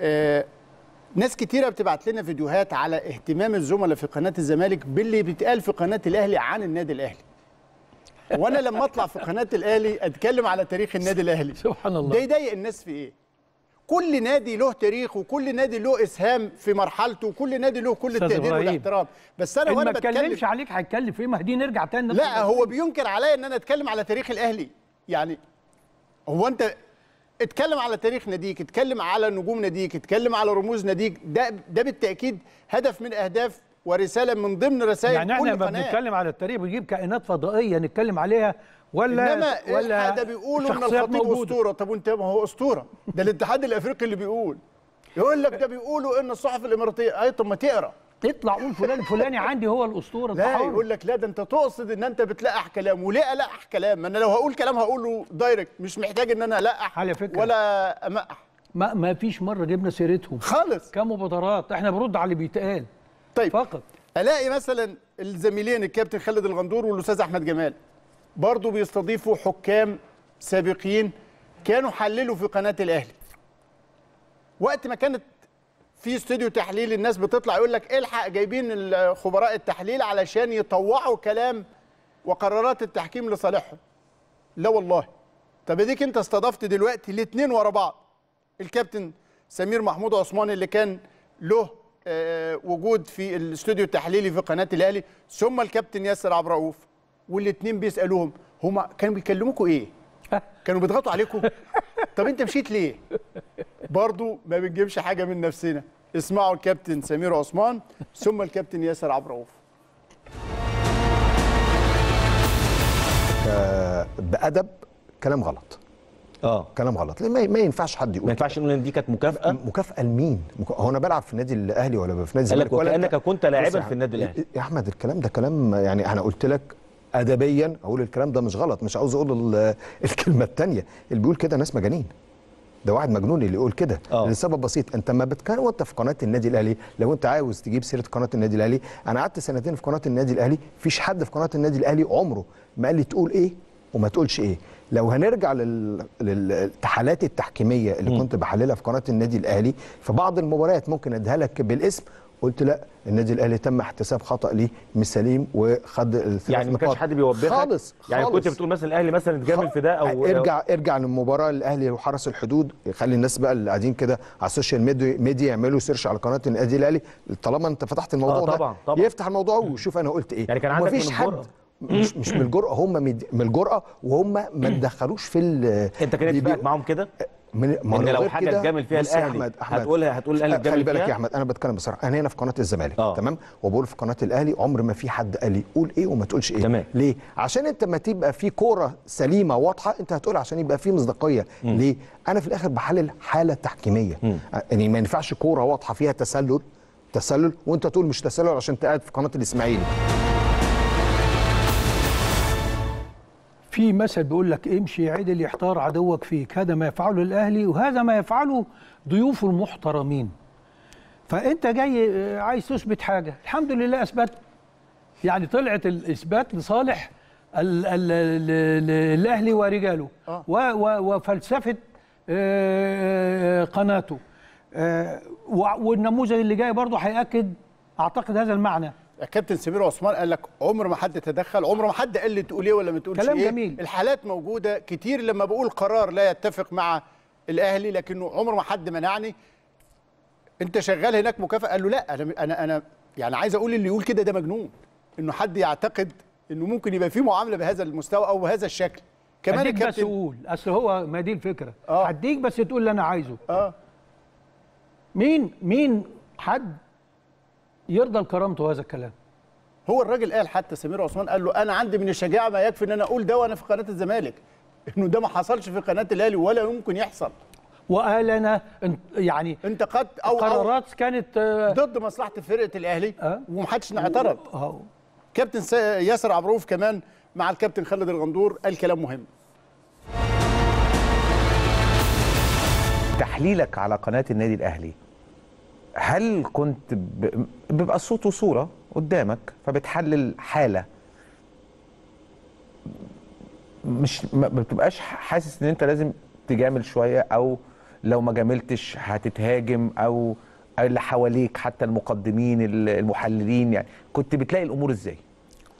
آه، ناس كتيره بتبعت لنا فيديوهات على اهتمام الزملاء في قناه الزمالك باللي بيتقال في قناه الاهلي عن النادي الاهلي وانا لما اطلع في قناه الاهلي اتكلم على تاريخ النادي الاهلي سبحان الله ده يضايق الناس في ايه كل نادي له تاريخ وكل نادي له اسهام في مرحلته وكل نادي له كل التقدير والاحترام بس انا وانا بتكلم ما اتكلمش عليك هتكلم في ايه ما دي نرجع تاني لا هو بينكر عليا ان انا اتكلم على تاريخ الاهلي يعني هو انت اتكلم على تاريخ ناديك اتكلم على نجوم ناديك اتكلم على رموز ناديك ده ده بالتاكيد هدف من اهداف ورساله من ضمن رسائل يعني احنا لما بنتكلم على التاريخ بنجيب كائنات فضائيه نتكلم عليها ولا انما إيه ولا حد بيقولوا ان الخطيب اسطوره طب وانت ما هو اسطوره ده الاتحاد الافريقي اللي بيقول يقول لك ده بيقولوا ان الصحف الاماراتيه اي طب ما تقرا تطلع قول فلان فلاني عندي هو الاسطوره لا يقول لك لا ده انت تقصد ان انت بتلقح كلام وليه القح كلام انا لو هقول كلام هقوله دايركت مش محتاج ان انا القح على فكره ولا امقح ما ما فيش مره جبنا سيرتهم خالص كمبادرات احنا برد على اللي بيتقال طيب فقط الاقي مثلا الزميلين الكابتن خالد الغندور والاستاذ احمد جمال برضه بيستضيفوا حكام سابقين كانوا حللوا في قناه الاهلي وقت ما كانت في استوديو تحليل الناس بتطلع يقول لك الحق جايبين خبراء التحليل علشان يطوعوا كلام وقرارات التحكيم لصالحهم لا والله طب اديك انت استضفت دلوقتي الاثنين ورا بعض الكابتن سمير محمود عثمان اللي كان له آه، وجود في الاستوديو التحليلي في قناه الاهلي ثم الكابتن ياسر عبد الرؤوف والاثنين بيسالوهم هما كانوا بيكلموكوا ايه كانوا بيضغطوا عليكم طب انت مشيت ليه برضو ما بنجيبش حاجه من نفسنا اسمعوا الكابتن سمير عثمان ثم الكابتن ياسر عبد الرؤوف آه، بادب كلام غلط اه كلام غلط ما ينفعش حد يقول ما ينفعش نقول ان دي كانت مكافاه مكافاه لمين؟ هو انا بلعب في النادي الاهلي ولا في نادي الزمالك ولا كانك كنت لاعبا في النادي الاهلي يا احمد الكلام ده كلام يعني انا قلت لك ادبيا اقول الكلام ده مش غلط مش عاوز اقول الكلمه الثانيه اللي بيقول كده ناس مجانين ده واحد مجنون اللي يقول كده آه. لسبب بسيط انت ما بتكون وانت في قناه النادي الاهلي لو انت عاوز تجيب سيره قناه النادي الاهلي انا قعدت سنتين في قناه النادي الاهلي فيش حد في قناه النادي الاهلي عمره ما قال لي تقول ايه وما تقولش ايه لو هنرجع للحالات التحكيميه اللي كنت بحللها في قناه النادي الاهلي في بعض المباريات ممكن اديها لك بالاسم قلت لا النادي الاهلي تم احتساب خطا ليه من سليم وخد الثلاث يعني ما كانش حد بيوبخك خالص يعني خالص. كنت بتقول مثلا الاهلي مثلا اتجامل في ده او آه، ارجع أو ارجع للمباراه الاهلي وحرس الحدود خلي الناس بقى اللي قاعدين كده على السوشيال ميديا يعملوا سيرش على قناه النادي الاهلي طالما انت فتحت الموضوع آه طبعا ده طبعا يفتح الموضوع ويشوف انا قلت ايه يعني كان عندك مفيش حد مش مش من الجرأه هم من الجرأه وهم ما تدخلوش في انت كان اتفقت معاهم كده؟ آه، من ما ان لو حاجه تجامل فيها الاهلي أحمد أحمد هتقولها هتقول الاهلي تجامل خلي بالك يا احمد انا بتكلم بصراحه انا هنا في قناه الزمالك آه. تمام وبقول في قناه الاهلي عمر ما في حد قال لي قول ايه وما تقولش ايه تمام. ليه عشان انت ما تبقى في كوره سليمه واضحه انت هتقول عشان يبقى في مصداقيه ليه انا في الاخر بحلل حاله تحكيميه م. آه، يعني ما ينفعش كوره واضحه فيها تسلل تسلل وانت تقول مش تسلل عشان انت قاعد في قناه الاسماعيلي في مثل بيقول لك امشي عدل يحتار عدوك فيك هذا ما يفعله الاهلي وهذا ما يفعله ضيوفه المحترمين فانت جاي آه، عايز تثبت حاجه الحمد لله اثبت يعني طلعت الاثبات لصالح الاهلي ورجاله آه. وفلسفه آه، آه، قناته والنموذج اللي جاي برضه هياكد اعتقد هذا المعنى كابتن سمير عثمان قال لك عمر ما حد تدخل عمر ما حد قال لي تقول ايه ولا ما تقولش كلام إيه؟ جميل الحالات موجوده كتير لما بقول قرار لا يتفق مع الاهلي لكنه عمر ما حد منعني انت شغال هناك مكافاه قال له لا انا انا انا يعني عايز اقول اللي يقول كده ده مجنون انه حد يعتقد انه ممكن يبقى في معامله بهذا المستوى او بهذا الشكل كمان الكابتن بس قول اصل هو ما دي الفكره آه. هديك بس تقول اللي انا عايزه اه مين مين حد يرضى لكرامته هذا الكلام هو الراجل قال حتى سمير عثمان قال له انا عندي من الشجاعه ما يكفي ان انا اقول ده وانا في قناه الزمالك انه ده ما حصلش في قناه الاهلي ولا يمكن يحصل وقال انا يعني انتقدت او قرارات كانت آه، ضد مصلحه فرقه الاهلي أه؟ ومحدش اعترض أه؟ كابتن ياسر عبروف كمان مع الكابتن خالد الغندور قال كلام مهم تحليلك على قناه النادي الاهلي هل كنت بيبقى صوت وصوره قدامك فبتحلل حاله مش ما بتبقاش حاسس ان انت لازم تجامل شويه او لو ما جاملتش هتتهاجم او اللي حواليك حتى المقدمين المحللين يعني كنت بتلاقي الامور ازاي؟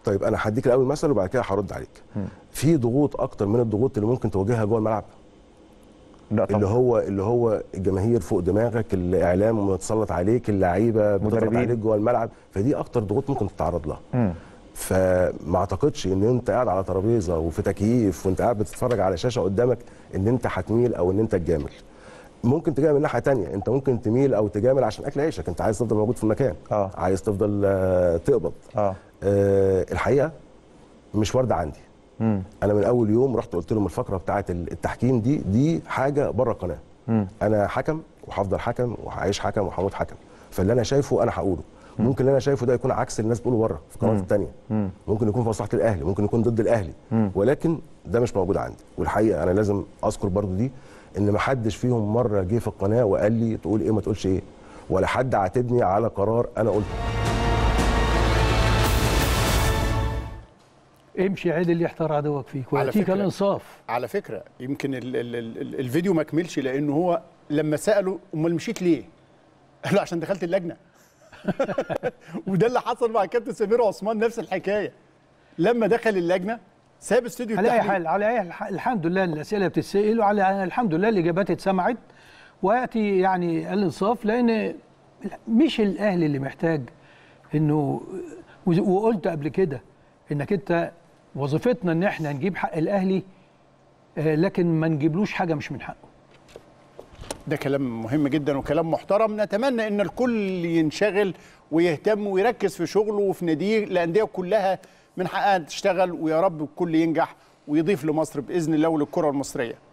طيب انا هديك الاول مثل وبعد كده هرد عليك. في ضغوط اكتر من الضغوط اللي ممكن تواجهها جوه الملعب؟ اللي هو اللي هو الجماهير فوق دماغك الاعلام متسلط عليك اللعيبه بتضغط عليك جوه الملعب فدي اكتر ضغوط ممكن تتعرض لها فما اعتقدش ان انت قاعد على ترابيزه وفي تكييف وانت قاعد بتتفرج على شاشه قدامك ان انت هتميل او ان انت تجامل ممكن تجامل من ناحيه ثانيه انت ممكن تميل او تجامل عشان اكل عيشك انت عايز تفضل موجود في المكان آه. عايز تفضل آه، تقبض آه. آه. الحقيقه مش ورده عندي مم. انا من اول يوم رحت قلت لهم الفقره بتاعه التحكيم دي دي حاجه بره القناه انا حكم وهفضل حكم وهعيش حكم وهموت حكم فاللي انا شايفه انا هقوله ممكن اللي انا شايفه ده يكون عكس الناس بتقوله بره في القنوات الثانيه ممكن يكون في مصلحه الاهلي ممكن يكون ضد الاهلي مم. ولكن ده مش موجود عندي والحقيقه انا لازم اذكر برضو دي ان ما حدش فيهم مره جه في القناه وقال لي تقول ايه ما تقولش ايه ولا حد عاتبني على قرار انا قلته امشي عدل اللي يحتار عدوك فيك ويأتيك الانصاف على فكره يمكن الـ الـ الـ الفيديو ما كملش لان هو لما ساله امال مشيت ليه؟ قال له عشان دخلت اللجنه وده اللي حصل مع كابتن سمير عثمان نفس الحكايه لما دخل اللجنه ساب استوديو على اي حال على اي حال الحمد لله الاسئله بتتسال وعلى الحمد لله الاجابات اتسمعت وياتي يعني الانصاف لان مش الاهلي اللي محتاج انه وقلت قبل كده انك انت وظيفتنا ان احنا نجيب حق الاهلي آه، لكن ما نجيبلوش حاجه مش من حقه ده كلام مهم جدا وكلام محترم نتمنى ان الكل ينشغل ويهتم ويركز في شغله وفي ناديه الانديه كلها من حقها تشتغل ويا رب الكل ينجح ويضيف لمصر باذن الله وللكره المصريه